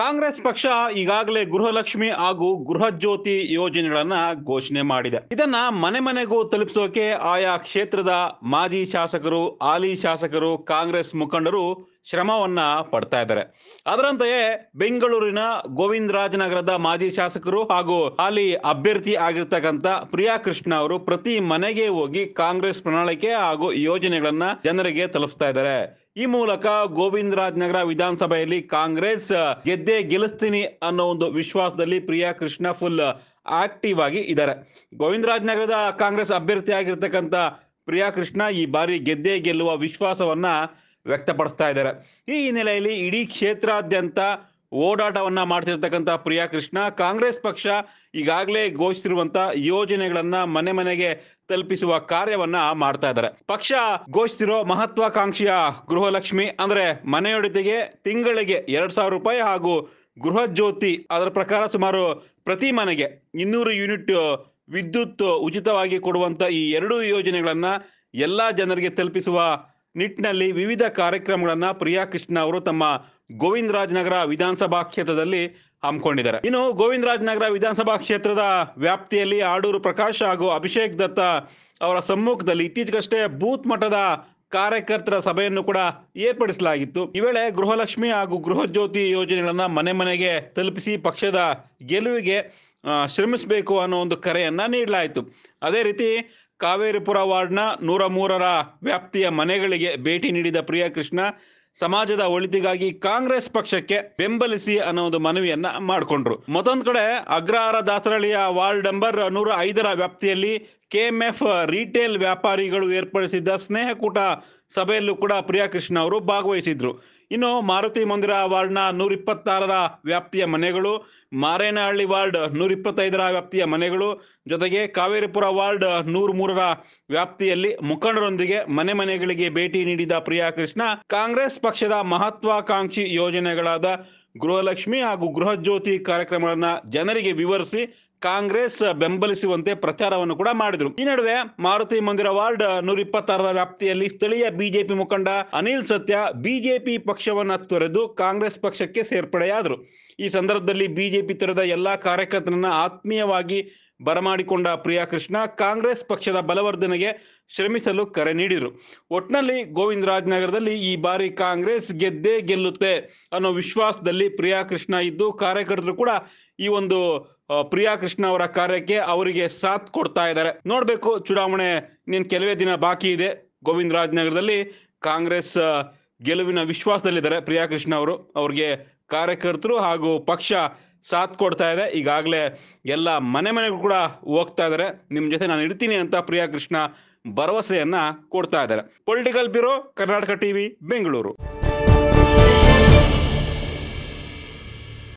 ಕಾಂಗ್ರೆಸ್ ಪಕ್ಷ ಈಗಾಗಲೇ ಗೃಹಲಕ್ಷ್ಮಿ ಹಾಗೂ ಗೃಹ ಜ್ಯೋತಿ ಯೋಜನೆಗಳನ್ನ ಘೋಷಣೆ ಮಾಡಿದೆ ಇದನ್ನ ಮನೆ ಮನೆಗೂ ತಲುಪಿಸೋಕೆ ಆಯಾ ಕ್ಷೇತ್ರದ ಮಾಜಿ ಶಾಸಕರು ಹಾಲಿ ಶಾಸಕರು ಕಾಂಗ್ರೆಸ್ ಮುಖಂಡರು ಶ್ರಮವನ್ನ ಪಡ್ತಾ ಇದ್ದಾರೆ ಅದರಂತೆಯೇ ಬೆಂಗಳೂರಿನ ಗೋವಿಂದರಾಜನಗರದ ಮಾಜಿ ಶಾಸಕರು ಹಾಗೂ ಹಾಲಿ ಅಭ್ಯರ್ಥಿ ಆಗಿರ್ತಕ್ಕಂಥ ಪ್ರಿಯಾ ಕೃಷ್ಣ ಅವರು ಪ್ರತಿ ಮನೆಗೆ ಹೋಗಿ ಕಾಂಗ್ರೆಸ್ ಪ್ರಣಾಳಿಕೆ ಹಾಗೂ ಯೋಜನೆಗಳನ್ನ ಜನರಿಗೆ ತಲುಪಿಸ್ತಾ ಇದ್ದಾರೆ ಈ ಮೂಲಕ ಗೋವಿಂದರಾಜನಗರ ವಿಧಾನಸಭೆಯಲ್ಲಿ ಕಾಂಗ್ರೆಸ್ ಗೆದ್ದೆ ಗೆಲ್ಲಿಸ್ತೀನಿ ಅನ್ನೋ ಒಂದು ವಿಶ್ವಾಸದಲ್ಲಿ ಪ್ರಿಯಾ ಕೃಷ್ಣ ಫುಲ್ ಆಕ್ಟಿವ್ ಆಗಿ ಇದ್ದಾರೆ ನಗರದ ಕಾಂಗ್ರೆಸ್ ಅಭ್ಯರ್ಥಿಯಾಗಿರ್ತಕ್ಕಂಥ ಪ್ರಿಯಾ ಕೃಷ್ಣ ಈ ಬಾರಿ ಗೆದ್ದೆ ಗೆಲ್ಲುವ ವಿಶ್ವಾಸವನ್ನ ವ್ಯಕ್ತಪಡಿಸ್ತಾ ಇದ್ದಾರೆ ಈ ಹಿನ್ನೆಲೆಯಲ್ಲಿ ಇಡೀ ಕ್ಷೇತ್ರಾದ್ಯಂತ ಓಡಾಟವನ್ನ ಮಾಡ್ತಿರ್ತಕ್ಕಂಥ ಪ್ರಿಯಾ ಕೃಷ್ಣ ಕಾಂಗ್ರೆಸ್ ಪಕ್ಷ ಈಗಾಗಲೇ ಘೋಷಿಸಿರುವಂತ ಯೋಜನೆಗಳನ್ನ ಮನೆ ಮನೆಗೆ ತಲುಪಿಸುವ ಕಾರ್ಯವನ್ನ ಮಾಡ್ತಾ ಇದ್ದಾರೆ ಪಕ್ಷ ಘೋಷಿಸಿರೋ ಮಹತ್ವಾಕಾಂಕ್ಷಿಯ ಗೃಹಲಕ್ಷ್ಮಿ ಅಂದ್ರೆ ಮನೆಯೊಡತೆಗೆ ತಿಂಗಳಿಗೆ ಎರಡ್ ಸಾವಿರ ರೂಪಾಯಿ ಹಾಗೂ ಗೃಹ ಜ್ಯೋತಿ ಅದರ ಪ್ರಕಾರ ಸುಮಾರು ಪ್ರತಿ ಮನೆಗೆ ಇನ್ನೂರು ಯೂನಿಟ್ ವಿದ್ಯುತ್ ಉಚಿತವಾಗಿ ಕೊಡುವಂತ ಈ ಎರಡು ಯೋಜನೆಗಳನ್ನ ಎಲ್ಲಾ ಜನರಿಗೆ ತಲುಪಿಸುವ ನಿಟ್ಟಿನಲ್ಲಿ ವಿವಿಧ ಕಾರ್ಯಕ್ರಮಗಳನ್ನು ಪ್ರಿಯಾ ಕೃಷ್ಣ ಅವರು ತಮ್ಮ ಗೋವಿಂದರಾಜನಗರ ವಿಧಾನಸಭಾ ಕ್ಷೇತ್ರದಲ್ಲಿ ಹಮ್ಮಿಕೊಂಡಿದ್ದಾರೆ ಇನ್ನು ಗೋವಿಂದರಾಜನಗರ ವಿಧಾನಸಭಾ ಕ್ಷೇತ್ರದ ವ್ಯಾಪ್ತಿಯಲ್ಲಿ ಆಡೂರು ಪ್ರಕಾಶ್ ಹಾಗೂ ಅಭಿಷೇಕ್ ದತ್ತ ಅವರ ಸಮ್ಮುಖದಲ್ಲಿ ಇತ್ತೀಚೆಗಷ್ಟೇ ಬೂತ್ ಮಟ್ಟದ ಕಾರ್ಯಕರ್ತರ ಸಭೆಯನ್ನು ಕೂಡ ಏರ್ಪಡಿಸಲಾಗಿತ್ತು ಈ ವೇಳೆ ಗೃಹಲಕ್ಷ್ಮಿ ಹಾಗೂ ಗೃಹಜ್ಯೋತಿ ಯೋಜನೆಗಳನ್ನ ಮನೆ ಮನೆಗೆ ತಲುಪಿಸಿ ಪಕ್ಷದ ಗೆಲುವಿಗೆ ಶ್ರಮಿಸಬೇಕು ಅನ್ನೋ ಒಂದು ಕರೆಯನ್ನ ನೀಡಲಾಯಿತು ಅದೇ ರೀತಿ ಕಾವೇರಿಪುರ ವಾರ್ಡ್ನ ನೂರ ಮೂರರ ವ್ಯಾಪ್ತಿಯ ಮನೆಗಳಿಗೆ ಭೇಟಿ ನೀಡಿದ ಪ್ರಿಯಕೃಷ್ಣ ಸಮಾಜದ ಒಳಿತಿಗಾಗಿ ಕಾಂಗ್ರೆಸ್ ಪಕ್ಷಕ್ಕೆ ಬೆಂಬಲಿಸಿ ಅನ್ನೋ ಒಂದು ಮನವಿಯನ್ನ ಮಾಡಿಕೊಂಡ್ರು ಮತ್ತೊಂದು ಕಡೆ ಅಗ್ರಹಾರ ದಾಸರಳ್ಳಿಯ ವಾರ್ಡ್ ನಂಬರ್ ನೂರ ಐದರ ವ್ಯಾಪ್ತಿಯಲ್ಲಿ ಕೆಎಂಎಫ್ ರೀಟೇಲ್ ವ್ಯಾಪಾರಿಗಳು ಏರ್ಪಡಿಸಿದ್ದ ಸ್ನೇಹಕೂಟ ಸಭೆಯಲ್ಲೂ ಕೂಡ ಪ್ರಿಯಾಕೃಷ್ಣ ಅವರು ಭಾಗವಹಿಸಿದ್ರು ಇನ್ನು ಮಾರುತಿ ಮಂದಿರ ನ ನೂರ ಇಪ್ಪತ್ತಾರರ ವ್ಯಾಪ್ತಿಯ ಮನೆಗಳು ಮಾರೇನಹಳ್ಳಿ ವಾರ್ಡ್ ನೂರ ಇಪ್ಪತ್ತೈದರ ವ್ಯಾಪ್ತಿಯ ಮನೆಗಳು ಜೊತೆಗೆ ಕಾವೇರಿಪುರ ವಾರ್ಡ್ ನೂರ ಮೂರರ ವ್ಯಾಪ್ತಿಯಲ್ಲಿ ಮುಖಂಡರೊಂದಿಗೆ ಮನೆ ಮನೆಗಳಿಗೆ ಭೇಟಿ ನೀಡಿದ ಪ್ರಿಯಾ ಕೃಷ್ಣ ಕಾಂಗ್ರೆಸ್ ಪಕ್ಷದ ಮಹತ್ವಾಕಾಂಕ್ಷಿ ಯೋಜನೆಗಳಾದ ಗೃಹಲಕ್ಷ್ಮಿ ಹಾಗೂ ಗೃಹ ಜ್ಯೋತಿ ಕಾರ್ಯಕ್ರಮಗಳನ್ನ ಜನರಿಗೆ ವಿವರಿಸಿ ಕಾಂಗ್ರೆಸ್ ಬೆಂಬಲಿಸುವಂತೆ ಪ್ರಚಾರವನ್ನು ಕೂಡ ಮಾಡಿದ್ರು ಈ ನಡುವೆ ಮಾರುತಿ ಮಂದಿರ ವಾರ್ಡ್ ನೂರ ಇಪ್ಪತ್ತಾರರ ವ್ಯಾಪ್ತಿಯಲ್ಲಿ ಸ್ಥಳೀಯ ಬಿಜೆಪಿ ಮುಖಂಡ ಅನಿಲ್ ಸತ್ಯ ಬಿಜೆಪಿ ಪಕ್ಷವನ್ನ ತೊರೆದು ಕಾಂಗ್ರೆಸ್ ಪಕ್ಷಕ್ಕೆ ಸೇರ್ಪಡೆಯಾದರು ಈ ಸಂದರ್ಭದಲ್ಲಿ ಬಿಜೆಪಿ ತೆರೆದ ಎಲ್ಲಾ ಕಾರ್ಯಕರ್ತರನ್ನ ಆತ್ಮೀಯವಾಗಿ ಬರಮಾಡಿಕೊಂಡ ಪ್ರಿಯಾಕೃಷ್ಣ ಕಾಂಗ್ರೆಸ್ ಪಕ್ಷದ ಬಲವರ್ಧನೆಗೆ ಶ್ರಮಿಸಲು ಕರೆ ನೀಡಿದರು ಒಟ್ನಲ್ಲಿ ಗೋವಿಂದ ರಾಜನಗರದಲ್ಲಿ ಈ ಬಾರಿ ಕಾಂಗ್ರೆಸ್ ಗೆದ್ದೇ ಗೆಲ್ಲುತ್ತೆ ಅನ್ನೋ ವಿಶ್ವಾಸದಲ್ಲಿ ಪ್ರಿಯಾಕೃಷ್ಣ ಇದ್ದು ಕಾರ್ಯಕರ್ತರು ಕೂಡ ಈ ಒಂದು ಪ್ರಿಯಾ ಕೃಷ್ಣ ಅವರ ಕಾರ್ಯಕ್ಕೆ ಅವರಿಗೆ ಸಾಥ್ ಕೊಡ್ತಾ ಇದ್ದಾರೆ ನೋಡ್ಬೇಕು ಚುನಾವಣೆ ಇನ್ನೇನು ಕೆಲವೇ ದಿನ ಬಾಕಿ ಇದೆ ಗೋವಿಂದ ರಾಜನಗರದಲ್ಲಿ ಕಾಂಗ್ರೆಸ್ ಗೆಲುವಿನ ವಿಶ್ವಾಸದಲ್ಲಿದ್ದಾರೆ ಪ್ರಿಯಾ ಕೃಷ್ಣ ಅವರು ಅವ್ರಿಗೆ ಕಾರ್ಯಕರ್ತರು ಹಾಗೂ ಪಕ್ಷ ಸಾಥ್ ಕೊಡ್ತಾ ಇದೆ ಈಗಾಗಲೇ ಎಲ್ಲ ಮನೆ ಮನೆಗೂ ಕೂಡ ಹೋಗ್ತಾ ಇದ್ದಾರೆ ನಿಮ್ಮ ಜೊತೆ ನಾನು ಇರ್ತೀನಿ ಅಂತ ಪ್ರಿಯಾ ಕೃಷ್ಣ ಭರವಸೆಯನ್ನ ಕೊಡ್ತಾ ಇದ್ದಾರೆ political bureau Karnataka TV Bengaluru